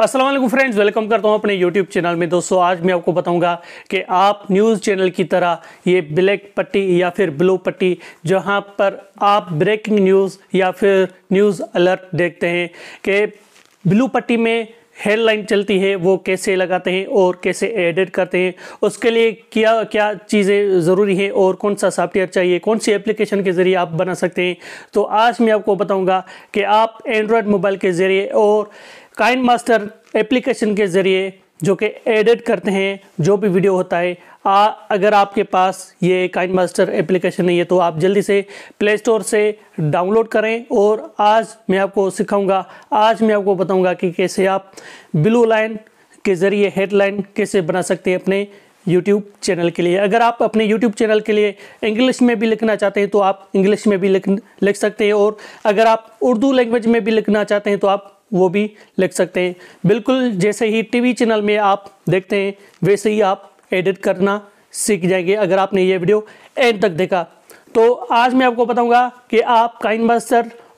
Aslam friends welcome करता हूं अपने यूट्यूब चैनल में दोस्तों आज मैं आपको बताऊंगा कि आप न्यूज़ चैनल की तरह ये ब्लैक पट्टी या फिर ब्लू पट्टी जहां पर आप ब्रेकिंग न्यूज़ या फिर न्यूज़ अलर्ट देखते हैं कि ब्लू पट्टी में हेडलाइन चलती है वो कैसे लगाते हैं और कैसे एडिट करते हैं उसके लिए क्या क्या चीज़ें ज़रूरी हैं और कौन सा सॉफ्टवेयर चाहिए कौन सी एप्लीकेशन के ज़रिए आप बना सकते हैं तो आज मैं आपको बताऊँगा कि आप एंड्रॉयड मोबाइल के ज़रिए और काइन मास्टर एप्लीकेशन के ज़रिए जो कि एडिट करते हैं जो भी वीडियो होता है आ, अगर आपके पास ये काइन मास्टर एप्लीकेशन नहीं है तो आप जल्दी से प्ले स्टोर से डाउनलोड करें और आज मैं आपको सिखाऊंगा आज मैं आपको बताऊंगा कि कैसे आप ब्लू लाइन के ज़रिए हेडलाइन कैसे बना सकते हैं अपने यूट्यूब चैनल के लिए अगर आप अपने यूट्यूब चैनल के लिए इंग्लिश में भी लिखना चाहते हैं तो आप इंग्लिश में भी लिख लिख सकते हैं और अगर आप उर्दू लैंग्वेज में भी लिखना चाहते हैं तो आप वो भी लिख सकते हैं बिल्कुल जैसे ही टीवी चैनल में आप देखते हैं वैसे ही आप एडिट करना सीख जाएंगे अगर आपने ये वीडियो एंड तक देखा तो आज मैं आपको बताऊंगा कि आप काइन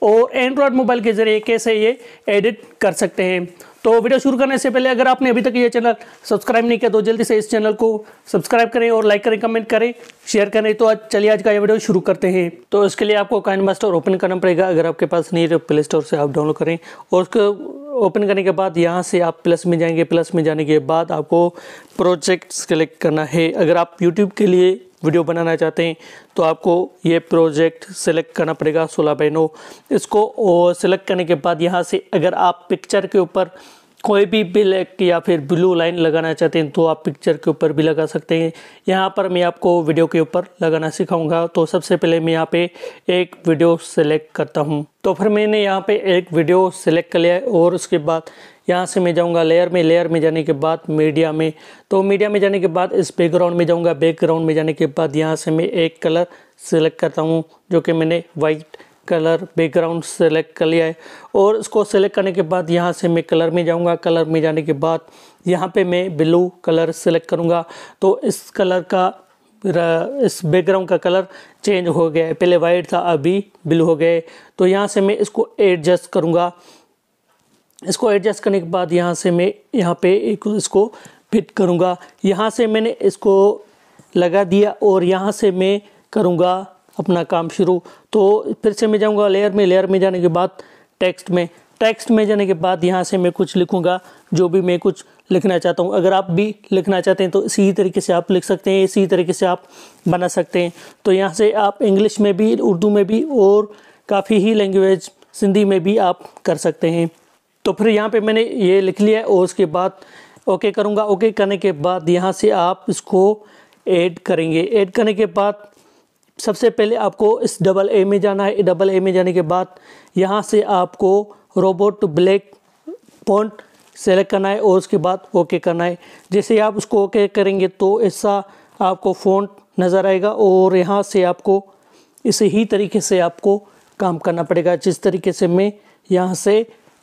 और एंड्रॉयड मोबाइल के ज़रिए कैसे ये एडिट कर सकते हैं तो वीडियो शुरू करने से पहले अगर आपने अभी तक ये चैनल सब्सक्राइब नहीं किया तो जल्दी से इस चैनल को सब्सक्राइब करें और लाइक करें कमेंट करें शेयर करें तो आज चलिए आज का ये वीडियो शुरू करते हैं तो इसके लिए आपको काइन मास्टर ओपन करना पड़ेगा अगर आपके पास नहीं तो प्ले स्टोर से आप डाउनलोड करें और उसको ओपन करने के बाद यहाँ से आप प्लस में जाएंगे प्लस में जाने के बाद आपको प्रोजेक्ट सेलेक्ट करना है अगर आप यूट्यूब के लिए वीडियो बनाना चाहते हैं तो आपको ये प्रोजेक्ट सेलेक्ट करना पड़ेगा सोलह बाई नौ इसको सेलेक्ट करने के बाद यहाँ से अगर आप पिक्चर के ऊपर कोई भी ब्लैक या फिर ब्लू लाइन लगाना चाहते हैं तो आप पिक्चर के ऊपर भी लगा सकते हैं यहाँ पर मैं आपको वीडियो के ऊपर लगाना सिखाऊंगा तो सबसे पहले मैं यहाँ पे एक वीडियो सेलेक्ट करता हूँ तो फिर मैंने यहाँ पे एक वीडियो सेलेक्ट कर लिया और उसके बाद यहाँ से मैं जाऊँगा लेयर में लेयर में जाने के बाद मीडिया में तो मीडिया में जाने के बाद इस बैकग्राउंड में जाऊँगा बैकग्राउंड में जाने के बाद यहाँ से मैं एक कलर सेलेक्ट करता हूँ जो कि मैंने वाइट कलर बैकग्राउंड सेलेक्ट कर लिया है और इसको सेलेक्ट करने के बाद यहाँ से मैं कलर में जाऊँगा कलर में जाने के बाद यहाँ पे मैं ब्लू कलर सेलेक्ट करूँगा तो इस कलर का इस बैकग्राउंड का कलर चेंज हो गया है पहले वाइट था अभी ब्लू हो गए तो यहाँ से मैं इसको एडजस्ट करूँगा इसको एडजस्ट करने के बाद यहाँ से मैं यहाँ पे एक इसको फिट करूँगा यहाँ से मैंने इसको लगा दिया और यहाँ से मैं करूँगा अपना काम शुरू तो फिर से मैं जाऊँगा लेयर में लेयर में जाने के बाद टेक्स्ट में टेक्स्ट में जाने के बाद यहाँ से मैं कुछ लिखूँगा जो भी मैं कुछ लिखना चाहता हूँ अगर आप भी लिखना चाहते हैं तो इसी तरीके से आप लिख सकते हैं इसी तरीके से आप बना सकते हैं तो यहाँ से आप इंग्लिश में भी उर्दू में भी और काफ़ी ही लैंग्वेज सिंधी में भी आप कर सकते हैं तो फिर यहाँ पे मैंने ये लिख लिया है और उसके बाद ओके करूँगा ओके करने के बाद यहाँ से आप इसको ऐड करेंगे ऐड करने के बाद सबसे पहले आपको इस डबल ए में जाना है डबल ए में जाने के बाद यहाँ से आपको रोबोट ब्लैक पॉइंट सेलेक्ट करना है और उसके बाद ओके करना है जैसे आप उसको ओके करेंगे तो ऐसा आपको फ़ॉन्ट नज़र आएगा और यहाँ से आपको इसी ही तरीके से आपको काम करना पड़ेगा जिस तरीके से मैं यहाँ से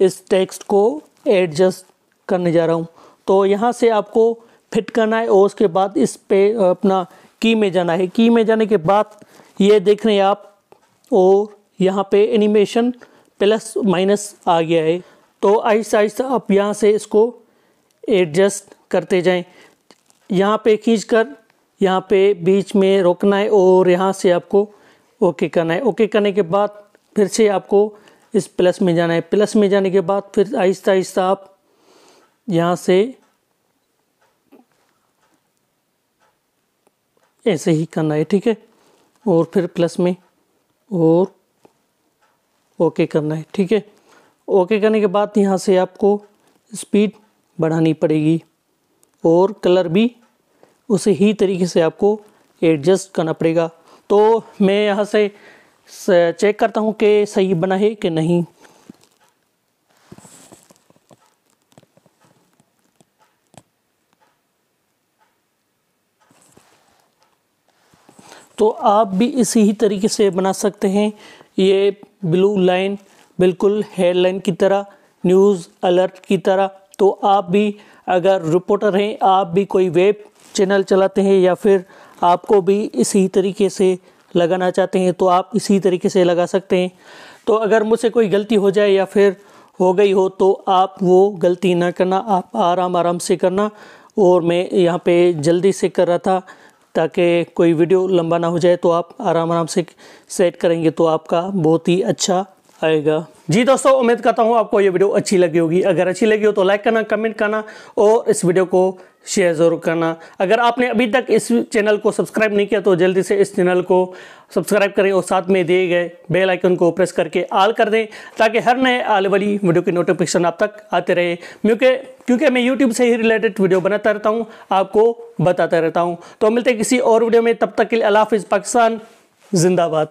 इस टेक्स्ट को एडजस्ट करने जा रहा हूँ तो यहाँ से आपको फिट करना है और उसके बाद इस पे अपना की में जाना है की में जाने के बाद ये देख रहे हैं आप और यहाँ पे एनिमेशन प्लस माइनस आ गया है तो आहिस्ता आहिस्ता आप यहाँ से इसको एडजस्ट करते जाएं यहाँ पे खींच कर यहाँ पे बीच में रोकना है और यहाँ से आपको ओके करना है ओके करने के बाद फिर से आपको इस प्लस में जाना है प्लस में जाने के बाद फिर आहिस्ता आहिस्ता आप यहाँ से ऐसे ही करना है ठीक है और फिर प्लस में और ओके करना है ठीक है ओके करने के बाद यहाँ से आपको स्पीड बढ़ानी पड़ेगी और कलर भी उसे ही तरीके से आपको एडजस्ट करना पड़ेगा तो मैं यहाँ से चेक करता हूँ कि सही बना है कि नहीं तो आप भी इसी ही तरीके से बना सकते हैं ये ब्लू लाइन बिल्कुल हेड लाइन की तरह न्यूज़ अलर्ट की तरह तो आप भी अगर रिपोर्टर हैं आप भी कोई वेब चैनल चलाते हैं या फिर आपको भी इसी तरीके से लगाना चाहते हैं तो आप इसी तरीके से लगा सकते हैं तो अगर मुझसे कोई गलती हो जाए या फिर हो गई हो तो आप वो गलती ना करना आप आराम आराम से करना और मैं यहाँ पे जल्दी से कर रहा था ताकि कोई वीडियो लंबा ना हो जाए तो आप आराम आराम से सेट करेंगे तो आपका बहुत ही अच्छा आएगा जी दोस्तों उम्मीद करता हूँ आपको ये वीडियो अच्छी लगी होगी अगर अच्छी लगी हो तो लाइक करना कमेंट करना और इस वीडियो को शेयर ज़रूर करना अगर आपने अभी तक इस चैनल को सब्सक्राइब नहीं किया तो जल्दी से इस चैनल को सब्सक्राइब करें और साथ में दिए गए बेल आइकन को प्रेस करके आल कर दें ताकि हर नए आने वाली वीडियो की नोटिफिकेशन आप तक आते रहे क्योंकि क्योंकि मैं यूट्यूब से ही रिलेटेड वीडियो बनाता रहता हूँ आपको बताता रहता हूँ तो मिलते किसी और वीडियो में तब तक के लिए अलाफ़ पाकिस्तान जिंदाबाद